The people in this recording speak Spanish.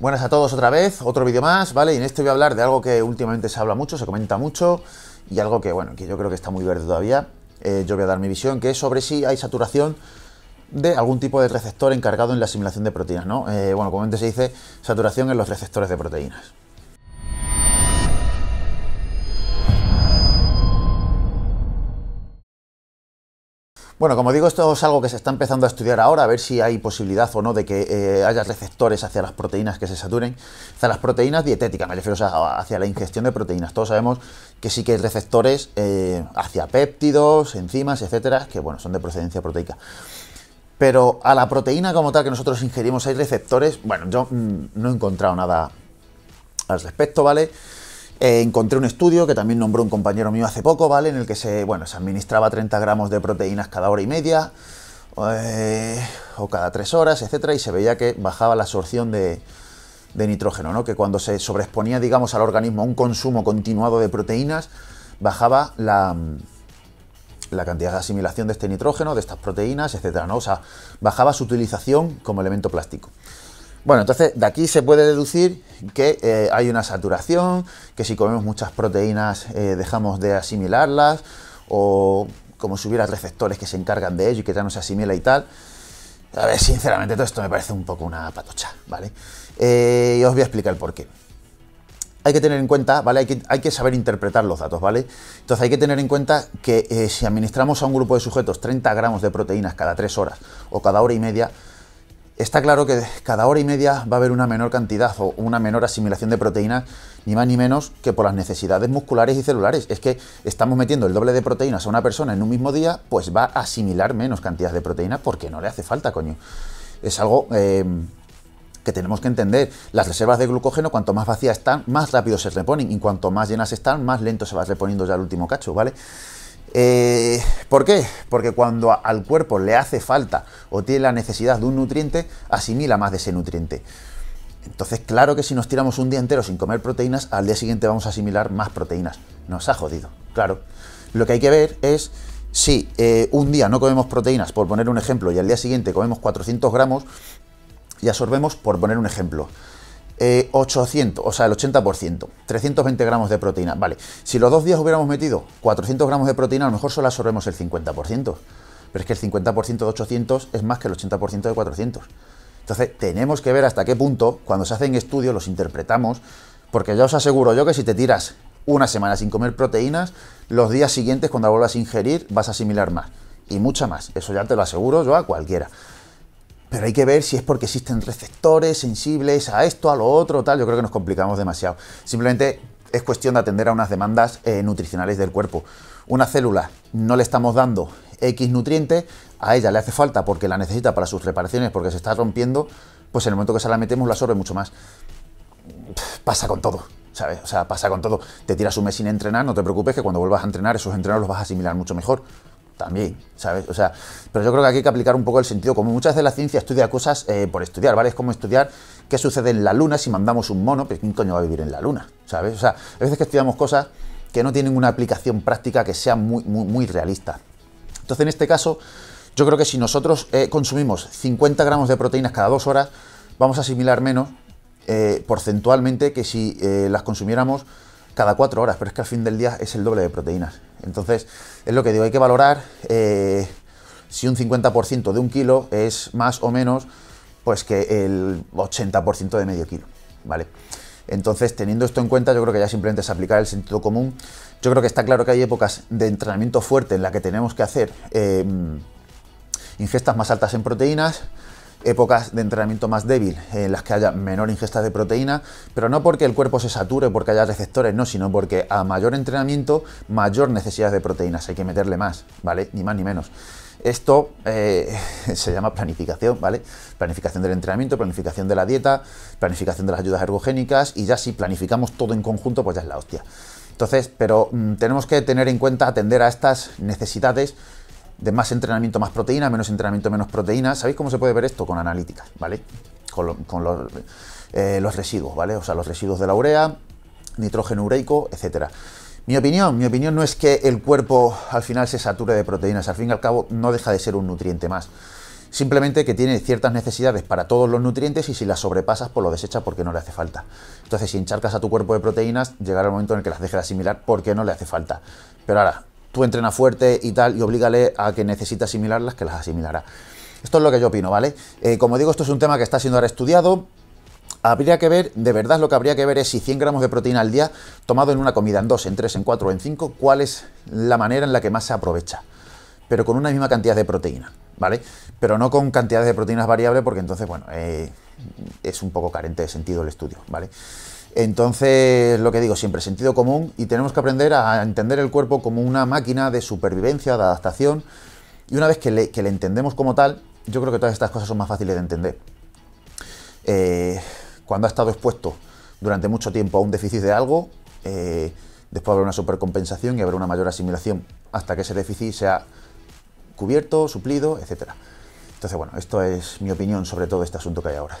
Buenas a todos otra vez, otro vídeo más, ¿vale? Y en este voy a hablar de algo que últimamente se habla mucho, se comenta mucho y algo que, bueno, que yo creo que está muy verde todavía. Eh, yo voy a dar mi visión, que es sobre si hay saturación de algún tipo de receptor encargado en la asimilación de proteínas, ¿no? Eh, bueno, bueno, antes se dice saturación en los receptores de proteínas. Bueno, como digo, esto es algo que se está empezando a estudiar ahora, a ver si hay posibilidad o no de que eh, haya receptores hacia las proteínas que se saturen, hacia las proteínas dietéticas, me refiero hacia la ingestión de proteínas. Todos sabemos que sí que hay receptores eh, hacia péptidos, enzimas, etcétera, que bueno, son de procedencia proteica. Pero a la proteína como tal que nosotros ingerimos hay receptores, bueno, yo mm, no he encontrado nada al respecto, ¿vale? Eh, encontré un estudio que también nombró un compañero mío hace poco, ¿vale? En el que se, bueno, se administraba 30 gramos de proteínas cada hora y media eh, o cada tres horas, etcétera, y se veía que bajaba la absorción de, nitrógeno, ¿no? Que cuando se sobreexponía, digamos, al organismo un consumo continuado de proteínas, bajaba la, la cantidad de asimilación de este nitrógeno, de estas proteínas, etcétera, ¿no? O sea, bajaba su utilización como elemento plástico. Bueno, entonces de aquí se puede deducir que eh, hay una saturación, que si comemos muchas proteínas eh, dejamos de asimilarlas, o como si hubiera receptores que se encargan de ello y que ya no se asimila y tal. A ver, sinceramente todo esto me parece un poco una patocha, ¿vale? Eh, y os voy a explicar por qué. Hay que tener en cuenta, ¿vale? Hay que, hay que saber interpretar los datos, ¿vale? Entonces hay que tener en cuenta que si administramos a un grupo de sujetos 30 gramos de proteínas cada 3 horas o cada hora y media, Está claro que cada hora y media va a haber una menor cantidad o una menor asimilación de proteínas, ni más ni menos que por las necesidades musculares y celulares. Es que estamos metiendo el doble de proteínas a una persona en un mismo día, pues va a asimilar menos cantidad de proteínas porque no le hace falta, coño. Es algo eh, que tenemos que entender. Las reservas de glucógeno, cuanto más vacías están, más rápido se reponen. Y cuanto más llenas están, más lento se va reponiendo ya el último cacho, ¿vale? Eh, ¿Por qué? Porque cuando al cuerpo le hace falta o tiene la necesidad de un nutriente, asimila más de ese nutriente. Entonces, claro que si nos tiramos un día entero sin comer proteínas, al día siguiente vamos a asimilar más proteínas. Nos ha jodido, claro. Lo que hay que ver es si eh, un día no comemos proteínas, por poner un ejemplo, y al día siguiente comemos 400 gramos y absorbemos, por poner un ejemplo, 800, eh, o sea, el 80%, 320 gramos de proteína. Vale, si los dos días hubiéramos metido 400 gramos de proteína, a lo mejor solo absorbemos el 50%, pero es que el 50% de 800 es más que el 80% de 400. Entonces, tenemos que ver hasta qué punto, cuando se hacen estudios, los interpretamos, porque ya os aseguro yo que si te tiras una semana sin comer proteínas, los días siguientes, cuando vuelvas a ingerir, vas a asimilar más. Y mucha más. Eso ya te lo aseguro yo a cualquiera. Pero hay que ver si es porque existen receptores sensibles a esto, a lo otro, tal. Yo creo que nos complicamos demasiado. Simplemente es cuestión de atender a unas demandas eh, nutricionales del cuerpo. Una célula no le estamos dando X nutriente, a ella le hace falta porque la necesita para sus reparaciones, porque se está rompiendo, pues en el momento que se la metemos la absorbe mucho más. Pasa con todo, ¿sabes? O sea, pasa con todo. Te tiras un mes sin entrenar, no te preocupes que cuando vuelvas a entrenar, esos entrenos los vas a asimilar mucho mejor también, ¿sabes? O sea, pero yo creo que aquí hay que aplicar un poco el sentido como Muchas veces la ciencia estudia cosas eh, por estudiar, ¿vale? Es como estudiar qué sucede en la luna si mandamos un mono, pues ¿quién coño va a vivir en la luna? ¿Sabes? O sea, a veces que estudiamos cosas que no tienen una aplicación práctica que sea muy, muy, muy realista. Entonces, en este caso, yo creo que si nosotros eh, consumimos 50 gramos de proteínas cada dos horas, vamos a asimilar menos eh, porcentualmente que si las consumiéramos cada cuatro horas, pero es que al fin del día es el doble de proteínas. Entonces, es lo que digo, hay que valorar eh, si un 50% de un kilo es más o menos pues que el 80% de medio kilo, ¿vale? Entonces, teniendo esto en cuenta, yo creo que ya simplemente es aplicar el sentido común. Yo creo que está claro que hay épocas de entrenamiento fuerte en la que tenemos que hacer eh, ingestas más altas en proteínas, épocas de entrenamiento más débil, en las que haya menor ingesta de proteína, pero no porque el cuerpo se sature, porque haya receptores, no, sino porque a mayor entrenamiento, mayor necesidad de proteínas, hay que meterle más, ¿vale? Ni más ni menos. Esto eh, se llama planificación, ¿vale? Planificación del entrenamiento, planificación de la dieta, planificación de las ayudas ergogénicas y ya si planificamos todo en conjunto, pues ya es la hostia. Entonces, pero mm, tenemos que tener en cuenta, atender a estas necesidades de más entrenamiento, más proteína, menos entrenamiento, menos proteína. ¿Sabéis cómo se puede ver esto? Con analítica ¿vale? Con, eh, los, residuos, ¿vale? O sea, los residuos de la urea, nitrógeno ureico, etcétera. Mi opinión, mi opinión no es que el cuerpo al final se sature de proteínas, al fin y al cabo no deja de ser un nutriente más. Simplemente que tiene ciertas necesidades para todos los nutrientes y si las sobrepasas, pues lo desecha porque no le hace falta. Entonces, si encharcas a tu cuerpo de proteínas, llegará el momento en el que las dejes de asimilar porque no le hace falta. Pero ahora, tú entrena fuerte y tal, y oblígale a que necesite asimilarlas, que las asimilará. Esto es lo que yo opino, ¿vale? Eh, como digo, esto es un tema que está siendo ahora estudiado. Habría que ver, de verdad lo que habría que ver es si 100 gramos de proteína al día tomado en una comida, en dos, en tres, en cuatro, en cinco, cuál es la manera en la que más se aprovecha, pero con una misma cantidad de proteína, ¿vale? Pero no con cantidades de proteínas variables porque entonces, bueno, eh, es un poco carente de sentido el estudio, ¿vale? Entonces, lo que digo siempre, sentido común y tenemos que aprender a entender el cuerpo como una máquina de supervivencia, de adaptación. Y una vez que le, entendemos como tal, yo creo que todas estas cosas son más fáciles de entender. Eh, cuando ha estado expuesto durante mucho tiempo a un déficit de algo, eh, después habrá una supercompensación y habrá una mayor asimilación hasta que ese déficit sea cubierto, suplido, etc. Entonces, bueno, esto es mi opinión sobre todo este asunto que hay ahora.